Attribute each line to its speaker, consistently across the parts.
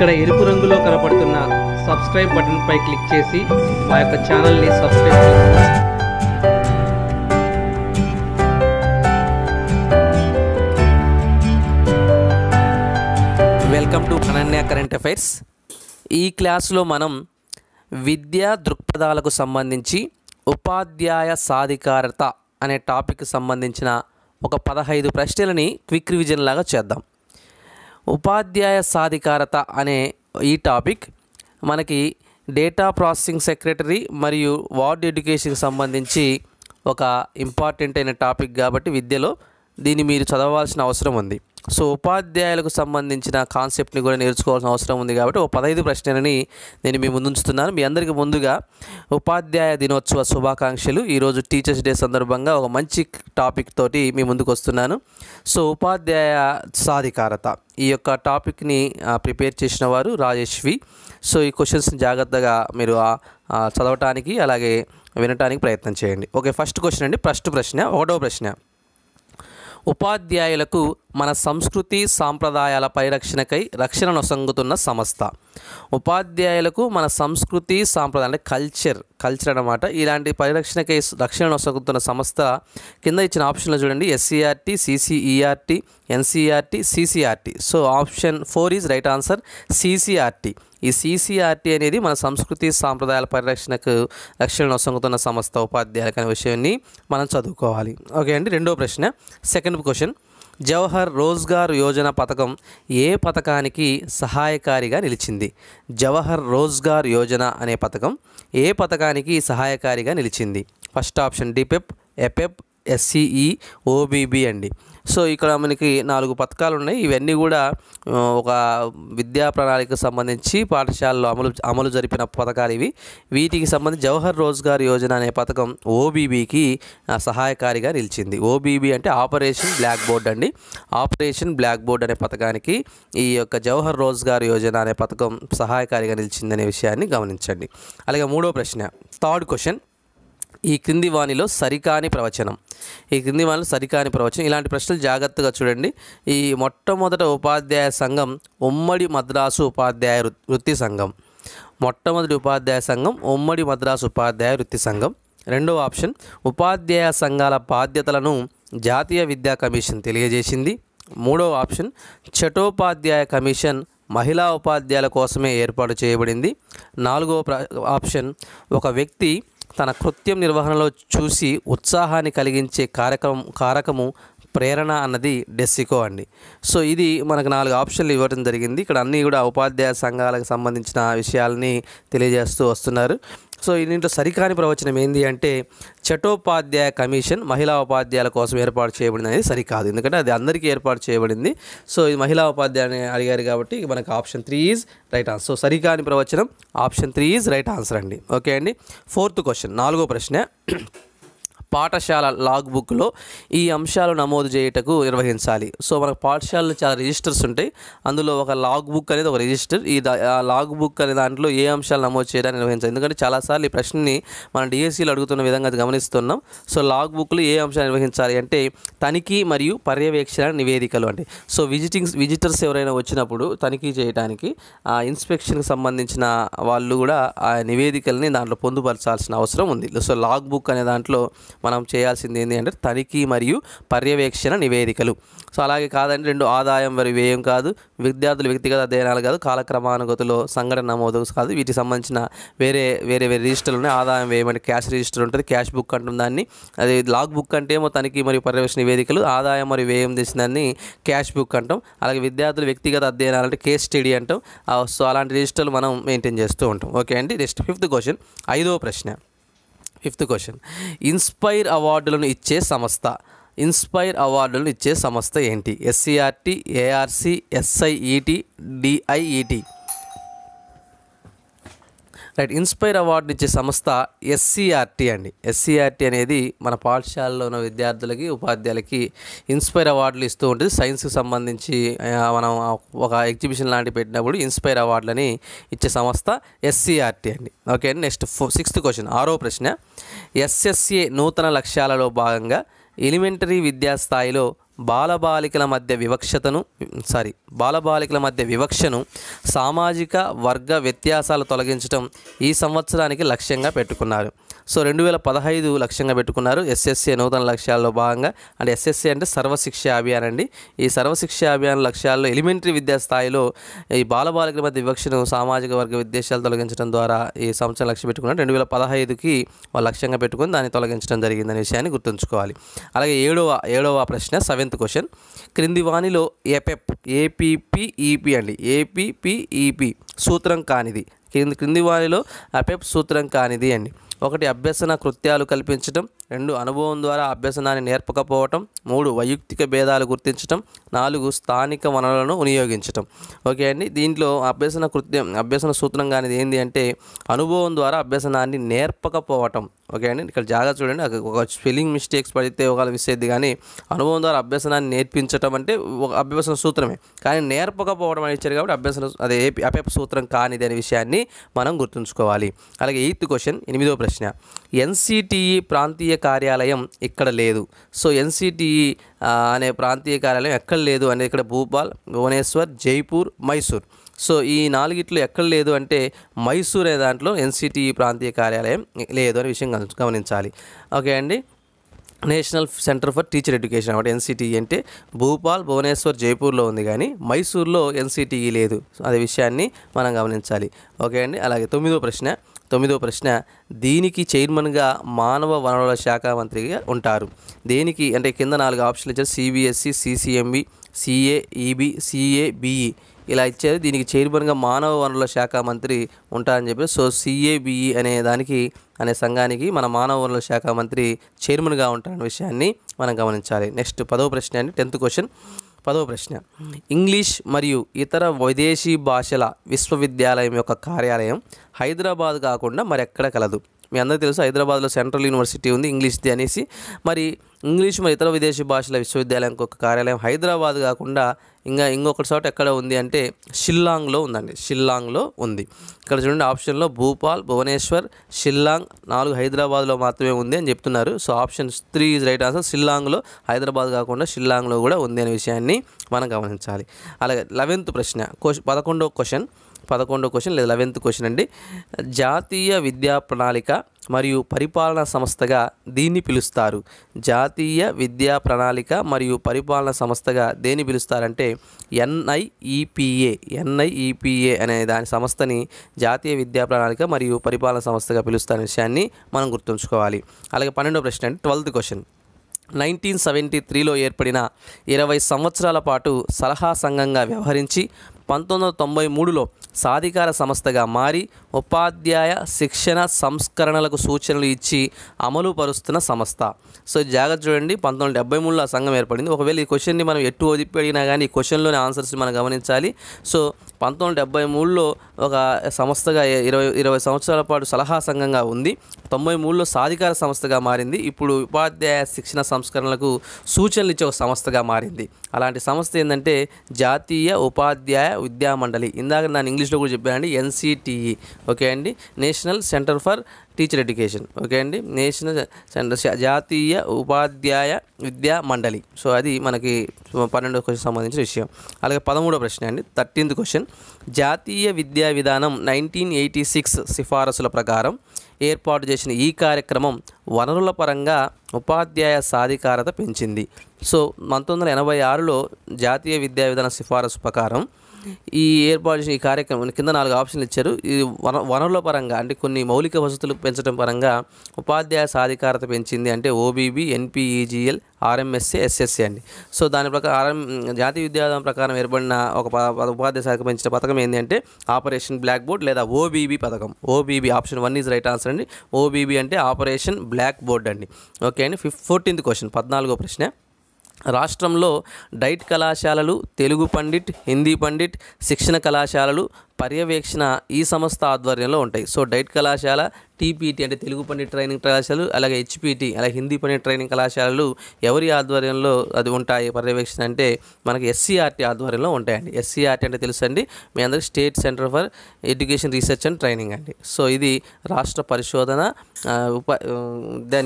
Speaker 1: ఇక్కడ ఎరుపు రంగులో కనపడుతున్న సబ్స్క్రైబ్ బటన్ పై క్లిక్ చేసి మా యొక్క ఛానల్ని సబ్స్క్రైబ్ చేసుకోండి welcome to Ananya current affairs ఈ క్లాస్లో మనం విద్యా దృక్పథాలకు సంబంధించి ఉపాధ్యాయ సాధికారత అనే టాపిక్ సంబంధించిన ఒక పదహైదు ప్రశ్నలని క్విక్ రివిజన్ లాగా చేద్దాం ఉపాధ్యాయ సాధికారత అనే ఈ టాపిక్ మనకి డేటా ప్రాసెసింగ్ సెక్రటరీ మరియు వార్డ్ ఎడ్యుకేషన్కి సంబంధించి ఒక ఇంపార్టెంట్ అయిన టాపిక్ కాబట్టి విద్యలో దీన్ని మీరు చదవాల్సిన అవసరం ఉంది సో ఉపాధ్యాయులకు సంబంధించిన కాన్సెప్ట్ని కూడా నేర్చుకోవాల్సిన అవసరం ఉంది కాబట్టి ఓ పదహైదు ప్రశ్నలని నేను మీ ముందుంచుతున్నాను మీ అందరికీ ముందుగా ఉపాధ్యాయ దినోత్సవ శుభాకాంక్షలు ఈరోజు టీచర్స్ డే సందర్భంగా ఒక మంచి టాపిక్ తోటి మీ ముందుకు వస్తున్నాను సో ఉపాధ్యాయ సాధికారత ఈ యొక్క టాపిక్ని ప్రిపేర్ చేసిన వారు రాజేష్వి సో ఈ క్వశ్చన్స్ని జాగ్రత్తగా మీరు చదవటానికి అలాగే వినటానికి ప్రయత్నం చేయండి ఓకే ఫస్ట్ క్వశ్చన్ అండి ఫస్ట్ ప్రశ్న ఒకటో ప్రశ్న ఉపాధ్యాయులకు మన సంస్కృతి సాంప్రదాయాల పరిరక్షణకై రక్షణ నొసంగుతున్న సంస్థ ఉపాధ్యాయులకు మన సంస్కృతి సాంప్రదాయ అంటే కల్చర్ కల్చర్ అనమాట ఇలాంటి పరిరక్షణ కేసు రక్షణ నొసగుతున్న సంస్థ కింద ఇచ్చిన ఆప్షన్లో చూడండి SCERT CCERT NCERT CCRT so option four is right answer CCRT ఈ సీసీఆర్టీ అనేది మన సంస్కృతి సాంప్రదాయాల పరిరక్షణకు రక్షణ నొసగుతున్న సంస్థ ఉపాధ్యాయులకు అనే విషయాన్ని మనం చదువుకోవాలి ఓకే అండి రెండో ప్రశ్న సెకండ్ క్వశ్చన్ జవహర్ రోజ్గార్ యోజన పథకం ఏ పథకానికి సహాయకారిగా నిలిచింది జవహర్ రోజ్గార్ యోజన అనే పథకం ఏ పథకానికి సహాయకారిగా నిలిచింది ఫస్ట్ ఆప్షన్ డిపెప్ ఎపెప్ ఎస్సిఈ ఓబీబీ అండి సో ఇక్కడ మనకి నాలుగు పథకాలు ఉన్నాయి ఇవన్నీ కూడా ఒక విద్యా ప్రణాళికకు సంబంధించి పాఠశాలలో అమలు అమలు జరిపిన పథకాలు ఇవి వీటికి సంబంధించి జవహర్ రోజ్గార్ యోజన అనే పథకం ఓబీబీకి సహాయకారిగా నిలిచింది ఓబీబీ అంటే ఆపరేషన్ బ్లాక్ బోర్డ్ అండి ఆపరేషన్ బ్లాక్ బోర్డ్ అనే పథకానికి ఈ యొక్క జవహర్ రోజ్గార్ యోజన అనే పథకం సహాయకారిగా నిలిచిందనే విషయాన్ని గమనించండి అలాగే మూడో ప్రశ్న థర్డ్ క్వశ్చన్ ఈ క్రింది వాణిలో సరికాని ప్రవచనం ఈ క్రింది వాళ్ళు సరికాని ప్రవచనం ఇలాంటి ప్రశ్నలు జాగ్రత్తగా చూడండి ఈ మొట్టమొదట ఉపాధ్యాయ సంఘం ఉమ్మడి మద్రాసు ఉపాధ్యాయ వృత్తి సంఘం మొట్టమొదటి ఉపాధ్యాయ సంఘం ఉమ్మడి మద్రాసు ఉపాధ్యాయ వృత్తి సంఘం రెండవ ఆప్షన్ ఉపాధ్యాయ సంఘాల బాధ్యతలను జాతీయ విద్యా కమిషన్ తెలియజేసింది మూడవ ఆప్షన్ చటోపాధ్యాయ కమిషన్ మహిళా ఉపాధ్యాయుల కోసమే ఏర్పాటు చేయబడింది నాలుగో ఆప్షన్ ఒక వ్యక్తి తన కృత్యం నిర్వహణలో చూసి ఉత్సాహాన్ని కలిగించే కార్యక్రమం కారకము ప్రేరణ అన్నది డెస్సికో అండి సో ఇది మనకు నాలుగు ఆప్షన్లు ఇవ్వడం జరిగింది ఇక్కడ అన్నీ కూడా ఉపాధ్యాయ సంఘాలకు సంబంధించిన విషయాలని తెలియజేస్తూ వస్తున్నారు సో దీంట్లో సరికాని ప్రవచనం ఏంది అంటే చటోపాధ్యాయ కమిషన్ మహిళా ఉపాధ్యాయుల కోసం ఏర్పాటు చేయబడింది అనేది సరికాదు ఎందుకంటే అది అందరికీ ఏర్పాటు చేయబడింది సో ఇది మహిళా ఉపాధ్యాయుని అడిగారు కాబట్టి మనకు option three is right answer so సరికాని ప్రవచనం option three is right answer అండి ఓకే అండి ఫోర్త్ క్వశ్చన్ నాలుగో ప్రశ్న పాఠశాల లాగ్ బుక్లో ఈ అంశాలు నమోదు చేయటకు నిర్వహించాలి సో మనకు పాఠశాలలో చాలా రిజిస్టర్స్ ఉంటాయి అందులో ఒక లాగ్ బుక్ అనేది ఒక రిజిస్టర్ ఈ లాగ్ బుక్ అనే దాంట్లో ఏ అంశాలు నమోదు చేయడానికి నిర్వహించాలి ఎందుకంటే చాలాసార్లు ఈ ప్రశ్నని మనం డిఎస్సీలు అడుగుతున్న విధంగా గమనిస్తున్నాం సో లాగ్ బుక్లో ఏ అంశాలు నిర్వహించాలి అంటే తనిఖీ మరియు పర్యవేక్షణ నివేదికలు అంటే సో విజిటింగ్స్ విజిటర్స్ ఎవరైనా వచ్చినప్పుడు తనిఖీ చేయడానికి ఆ ఇన్స్పెక్షన్కి సంబంధించిన వాళ్ళు కూడా ఆ నివేదికల్ని దాంట్లో పొందుపరచాల్సిన అవసరం ఉంది సో లాగ్ బుక్ అనే దాంట్లో మనం చేయాల్సింది ఏంటి అంటే తనిఖీ మరియు పర్యవేక్షణ నివేదికలు సో అలాగే కాదండి రెండు ఆదాయం మరియు వ్యయం కాదు విద్యార్థులు వ్యక్తిగత అధ్యయనాలు కాదు కాలక్రమానుగతిలో సంఘటన నమోదు కాదు వీటికి సంబంధించిన వేరే వేరే వేరే రిజిస్టర్లు ఉన్నాయి ఆదాయం వేయమంటే క్యాష్ రిజిస్టర్ ఉంటుంది క్యాష్ బుక్ అంటుంది దాన్ని అది లాగ్ బుక్ అంటే ఏమో తనిఖీ మరియు పర్యవేక్షణ నివేదికలు ఆదాయం మరియు వ్యయం చేసిన దాన్ని క్యాష్ బుక్ అంటాం అలాగే విద్యార్థులు వ్యక్తిగత అధ్యయనాలు అంటే కేస్ స్టడీ అంటాం సో అలాంటి రిజిస్టర్లు మనం మెయింటైన్ చేస్తూ ఉంటాం ఓకే అండి నెక్స్ట్ ఫిఫ్త్ క్వశ్చన్ ఐదో ప్రశ్న ఫిఫ్త్ క్వశ్చన్ ఇన్స్పైర్ అవార్డులను ఇచ్చే సంస్థ ఇన్స్పైర్ అవార్డులను ఇచ్చే సంస్థ ఏంటి SCERT ARC SIET DIET right inspire award ఇచ్చే సంస్థ ఎస్సీఆర్టీ e అండి ఎస్సీఆర్టీ e అనేది మన పాఠశాలలో ఉన్న విద్యార్థులకి ఉపాధ్యాయులకి ఇన్స్పైర్ అవార్డులు ఇస్తూ ఉంటుంది సైన్స్కి సంబంధించి మనం ఒక ఎగ్జిబిషన్ లాంటి పెట్టినప్పుడు ఇన్స్పైర్ అవార్డులని ఇచ్చే సంస్థ ఎస్సీఆర్టీ e అండి ఓకే నెక్స్ట్ సిక్స్త్ క్వశ్చన్ ఆరో ప్రశ్న ఎస్ఎస్ఏ నూతన లక్ష్యాలలో భాగంగా ఎలిమెంటరీ విద్యా స్థాయిలో బాలబాలికల మధ్య వివక్షతను సారీ బాలబాలికల మధ్య వివక్షను సామాజిక వర్గ వ్యత్యాసాలు తొలగించడం ఈ సంవత్సరానికి లక్ష్యంగా పెట్టుకున్నారు సో రెండు వేల పదహైదు లక్ష్యంగా పెట్టుకున్నారు ఎస్ఎస్సీ నూతన లక్ష్యాల్లో భాగంగా అంటే ఎస్ఎస్సీ అంటే సర్వశిక్ష అభియాన్ అండి ఈ సర్వశిక్ష అభియాన్ లక్ష్యాల్లో ఎలిమెంటరీ విద్యా స్థాయిలో ఈ బాలబాలికల మధ్య వివక్షను సామాజిక వర్గ విద్వేషాలు తొలగించడం ద్వారా ఈ సంవత్సరం లక్ష్యం పెట్టుకున్నారు రెండు వేల పదహైదుకి వాళ్ళు లక్ష్యంగా పెట్టుకుని దాన్ని తొలగించడం జరిగిందనే విషయాన్ని గుర్తుంచుకోవాలి అలాగే ఏడవ ఏడవ ప్రశ్న సెవెంత్ టెన్త్ క్వశ్చన్ క్రింది వాణిలో ఎపెప్ ఏపీపీఈపి అండి ఏపీపీఈపి సూత్రం కానిది క్రింది క్రింది వాణిలో అపెప్ సూత్రం కానిది అండి ఒకటి అభ్యసన కృత్యాలు కల్పించడం రెండు అనుభవం ద్వారా అభ్యసనాన్ని నేర్పకపోవటం మూడు వైయక్తిక భేదాలు గుర్తించటం నాలుగు స్థానిక వనరులను వినియోగించటం ఓకే అండి దీంట్లో అభ్యసన కృత్యం అభ్యసన సూత్రం కానిది ఏంటి అంటే అనుభవం ద్వారా అభ్యసనాన్ని నేర్పకపోవటం ఓకే అండి ఇక్కడ జాగ్రత్త చూడండి ఒక స్పెల్లింగ్ మిస్టేక్స్ పడితే ఒకవేళ విసేది కానీ అనుభవం ద్వారా అభ్యసనాన్ని నేర్పించటం అంటే ఒక అభ్యసన సూత్రమే కానీ నేర్పకపోవడం అని ఇచ్చారు కాబట్టి అభ్యసన అదే అపేప సూత్రం కానిది అనే విషయాన్ని మనం గుర్తుంచుకోవాలి అలాగే ఎయిత్ క్వశ్చన్ ఎనిమిదో ప్రశ్న ఎన్సిటిఈ ప్రాంతీయ కార్యాలయం ఇక్కడ లేదు సో ఎన్సిటిఈ అనే ప్రాంతీయ కార్యాలయం ఎక్కడ లేదు అనేది ఇక్కడ భూపాల్ భువనేశ్వర్ జైపూర్ మైసూర్ సో ఈ నాలుగిట్లో ఎక్కడ లేదు అంటే మైసూర్ అనే దాంట్లో ఎన్సిటిఈ ప్రాంతీయ కార్యాలయం లేదు అనే విషయం గమనించాలి ఓకే అండి national centre for teacher education అనమాట ఎన్సిటిఈ అంటే భూపాల్ భువనేశ్వర్ జైపూర్లో ఉంది కానీ మైసూర్లో ఎన్సిటిఈ లేదు అదే విషయాన్ని మనం గమనించాలి ఓకే అండి అలాగే తొమ్మిదో ప్రశ్న తొమ్మిదో ప్రశ్న దీనికి చైర్మన్గా మానవ వనరుల శాఖ మంత్రిగా ఉంటారు దేనికి అంటే కింద నాలుగు ఆప్షన్లు ఇచ్చారు CBSE CCMB CAEB EB CABE ఇలా ఇచ్చారు దీనికి చైర్మన్గా మానవ వనరుల శాఖ మంత్రి ఉంటారని చెప్పి సో సిఏబిఈ అనే దానికి అనే సంఘానికి మన మానవ వనరుల శాఖ మంత్రి చైర్మన్గా ఉంటారనే విషయాన్ని మనం గమనించాలి నెక్స్ట్ పదవ ప్రశ్న అండి టెన్త్ క్వశ్చన్ పదవ ప్రశ్న ఇంగ్లీష్ మరియు ఇతర విదేశీ భాషల విశ్వవిద్యాలయం యొక్క కార్యాలయం హైదరాబాద్ కాకుండా మరెక్కడ కలదు మీ అందరికీ తెలుసు హైదరాబాద్లో సెంట్రల్ యూనివర్సిటీ ఉంది ఇంగ్లీష్ది అనేసి మరి ఇంగ్లీష్ మరి ఇతర విదేశీ భాషల విశ్వవిద్యాలయం ఒక కార్యాలయం హైదరాబాద్ కాకుండా ఇంకా ఇంకొక చోట ఎక్కడ ఉంది అంటే షిల్లాంగ్లో ఉందండి షిల్లాంగ్లో ఉంది ఇక్కడ చూడండి ఆప్షన్లో భూపాల్ భువనేశ్వర్ షిల్లాంగ్ నాలుగు హైదరాబాద్లో మాత్రమే ఉంది అని చెప్తున్నారు so option three is right answer షిల్లాంగ్లో హైదరాబాద్ కాకుండా షిల్లాంగ్లో కూడా ఉంది అనే విషయాన్ని మనం గమనించాలి అలాగే లెవెన్త్ ప్రశ్న క్వశ్చన్ పదకొండవ క్వశ్చన్ పదకొండో క్వశ్చన్ లేదా లెవెన్త్ క్వశ్చన్ అండి జాతీయ విద్యా ప్రణాళిక మరియు పరిపాలన సంస్థగా దీన్ని పిలుస్తారు జాతీయ విద్యా ప్రణాళిక మరియు పరిపాలన సంస్థగా దేన్ని పిలుస్తారంటే ఎన్ఐఈపిఏ ఎన్ఐఈపిఏ అనే దాని సంస్థని జాతీయ విద్యా ప్రణాళిక మరియు పరిపాలన సంస్థగా పిలుస్తారనే విషయాన్ని మనం గుర్తుంచుకోవాలి అలాగే పన్నెండో ప్రశ్న అంటే ట్వెల్త్ క్వశ్చన్ నైన్టీన్ సెవెంటీ త్రీలో ఏర్పడిన ఇరవై సంవత్సరాల పాటు సలహా సంఘంగా వ్యవహరించి పంతొమ్మిది వందల తొంభై మూడులో సాధికార సంస్థగా మారి ఉపాధ్యాయ శిక్షణ సంస్కరణలకు సూచనలు ఇచ్చి అమలు పరుస్తున్న సంస్థ సో జాగ్రత్త చూడండి పంతొమ్మిది వందల డెబ్బై మూడులో ఆ సంఘం ఏర్పడింది ఒకవేళ ఈ క్వశ్చన్ని మనం ఎటు ఒదిపి అడిగినా కానీ ఈ క్వశ్చన్లోని ఆన్సర్స్ మనం గమనించాలి సో పంతొమ్మిది వందల డెబ్బై మూడులో ఒక సంస్థగా ఇరవై ఇరవై సంవత్సరాల పాటు సలహా సంఘంగా ఉంది తొంభై మూడులో సాధికార సంస్థగా మారింది ఇప్పుడు ఉపాధ్యాయ శిక్షణ సంస్కరణలకు సూచనలు ఇచ్చే ఒక సంస్థగా మారింది అలాంటి సంస్థ ఏంటంటే జాతీయ ఉపాధ్యాయ విద్యా మండలి ఇందాక నేను ఇంగ్లీష్లో కూడా చెప్పానండి ఎన్సిటిఈ ఓకే అండి national centre for teacher education okay అండి నేషనల్ సెంటర్ జాతీయ ఉపాధ్యాయ విద్యా మండలి సో అది మనకి పన్నెండో క్వశ్చన్ సంబంధించిన విషయం అలాగే పదమూడో ప్రశ్న అండి థర్టీన్త్ క్వశ్చన్ జాతీయ విద్యా విధానం నైన్టీన్ ఎయిటీ సిక్స్ సిఫారసుల ప్రకారం ఏర్పాటు చేసిన ఈ కార్యక్రమం వనరుల పరంగా ఉపాధ్యాయ సాధికారత పెంచింది సో పంతొమ్మిది వందల ఎనభై ఆరులో జాతీయ విద్యా విధాన సిఫారసు ప్రకారం ఈ ఏర్పాటు ఈ కార్యక్రమం కింద నాలుగు ఆప్షన్లు ఇచ్చారు ఈ వన వనరుల పరంగా అంటే కొన్ని మౌలిక వసతులు పెంచడం పరంగా ఉపాధ్యాయ సాధికారత పెంచింది అంటే ఓబీబీ ఎన్పిఈజిఎల్ ఆర్ఎంఎస్సీ ఎస్ఎస్సీ అండి సో దాని ప్రకారం ఆర్ఎం జాతీయ విద్యాదానం ప్రకారం ఏర్పడిన ఒక ఉపాధ్యాయ శాఖ పెంచిన పథకం ఏంటి అంటే ఆపరేషన్ బ్లాక్ బోర్డ్ లేదా ఓబీబీ పథకం OBB option one is right answer అండి ఓబీబీ అంటే ఆపరేషన్ బ్లాక్ బోర్డ్ అండి ఓకే అండి ఫిఫ్ ఫోర్టీన్త్ క్వశ్చన్ పద్నాలుగో ప్రశ్న రాష్ట్రంలో డైట్ కళాశాలలు తెలుగు పండిట్ హిందీ పండిట్ శిక్షణ కళాశాలలు పర్యవేక్షణ ఈ సంస్థ ఆధ్వర్యంలో ఉంటాయి సో డైట్ కళాశాల టీపీటీ అంటే తెలుగు పని ట్రైనింగ్ కళాశాలలు అలాగే హెచ్పీటీ అలాగే హిందీ పని ట్రైనింగ్ కళాశాలలు ఎవరి ఆధ్వర్యంలో అది ఉంటాయి పర్యవేక్షణ అంటే మనకి ఎస్సీఆర్టీ ఆధ్వర్యంలో ఉంటాయండి ఎస్సీఆర్టీ అంటే తెలుసు అండి మీ అందరికీ state centre for education research and training అండి సో ఇది రాష్ట్ర పరిశోధన ఉప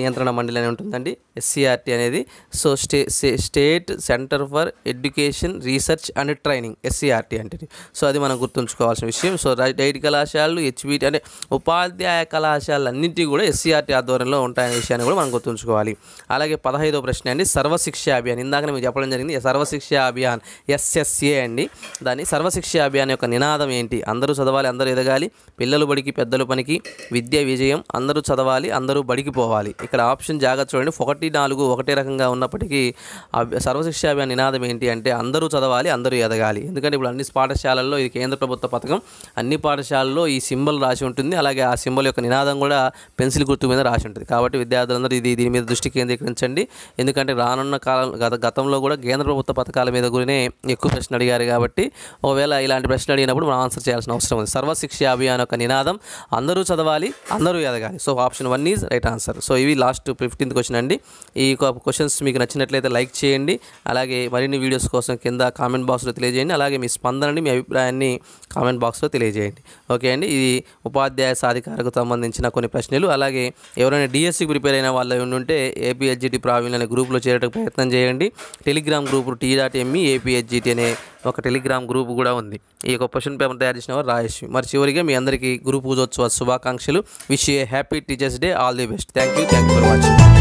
Speaker 1: నియంత్రణ మండలి అని ఉంటుందండి ఎస్సీఆర్టీ అనేది so stay state centre for education research and training SCERT అంటే సో అది మనం గుర్తుంచుకోవాల్సి చేయాల్సిన విషయం సో రైట్ కళాశాలలు హెచ్బిటి అనే ఉపాధ్యాయ కళాశాలన్నింటినీ కూడా ఎస్సీఆర్టీ e ఆధ్వర్యంలో ఉంటాయనే విషయాన్ని కూడా మనం గుర్తుంచుకోవాలి అలాగే పదహైదో ప్రశ్న అండి సర్వశిక్ష అభియాన్ ఇందాక మీకు చెప్పడం జరిగింది సర్వశిక్ష అభియాన్ ఎస్ఎస్ఏ అండి దాని సర్వశిక్ష అభియాన్ యొక్క నినాదం ఏంటి అందరూ చదవాలి అందరూ ఎదగాలి పిల్లలు బడికి పెద్దలు పనికి విద్య విజయం అందరూ చదవాలి అందరూ బడికి పోవాలి ఇక్కడ ఆప్షన్ జాగ్రత్త చూడండి ఒకటి నాలుగు ఒకటే రకంగా ఉన్నప్పటికీ సర్వశిక్ష అభియాన్ నినాదం ఏంటి అంటే అందరూ చదవాలి అందరూ ఎదగాలి ఎందుకంటే ఇప్పుడు అన్ని పాఠశాలల్లో ఇది కేంద్ర ప్రభుత్వ పథకం భాగం అన్ని పాఠశాలల్లో ఈ సింబల్ రాసి ఉంటుంది అలాగే ఆ సింబల్ యొక్క నినాదం కూడా పెన్సిల్ గుర్తు మీద రాసి ఉంటుంది కాబట్టి విద్యార్థులందరూ ఇది దీని మీద దృష్టి కేంద్రీకరించండి ఎందుకంటే రానున్న కాలం గత గతంలో కూడా కేంద్ర ప్రభుత్వ పథకాల మీద గురినే ఎక్కువ ప్రశ్న అడిగారు కాబట్టి ఒకవేళ ఇలాంటి ప్రశ్న అడిగినప్పుడు మనం ఆన్సర్ చేయాల్సిన అవసరం ఉంది సర్వశిక్ష అభియాన్ యొక్క నినాదం అందరూ చదవాలి అందరూ ఎదగాలి so option one is right answer so ఇవి లాస్ట్ ఫిఫ్టీన్త్ క్వశ్చన్ అండి ఈ క్వశ్చన్స్ మీకు నచ్చినట్లయితే లైక్ చేయండి అలాగే మరిన్ని వీడియోస్ కోసం కింద కామెంట్ బాక్స్లో తెలియజేయండి అలాగే మీ స్పందనని మీ అభిప్రాయాన్ని కామెంట్ బాక్స్లో తెలియజేయండి ఓకే అండి ఇది ఉపాధ్యాయ సాధికారకు సంబంధించిన కొన్ని ప్రశ్నలు అలాగే ఎవరైనా డిఎస్సి e ప్రిపేర్ అయిన వాళ్ళు ఉంటే ఏపీహెచ్జిటి ప్రావీణ్ అనే గ్రూప్లో చేరడానికి ప్రయత్నం చేయండి Telegram group T dot me APHGT e అనే ఒక టెలిగ్రామ్ గ్రూప్ కూడా ఉంది ఈ యొక్క క్వశ్చన్ పేపర్ తయారు చేసిన వారు రాయశ్వి మరి చివరిగా మీ అందరికీ గురు పూజోత్సవ శుభాకాంక్షలు wish a happy teachers day all the best thank you thank you for watching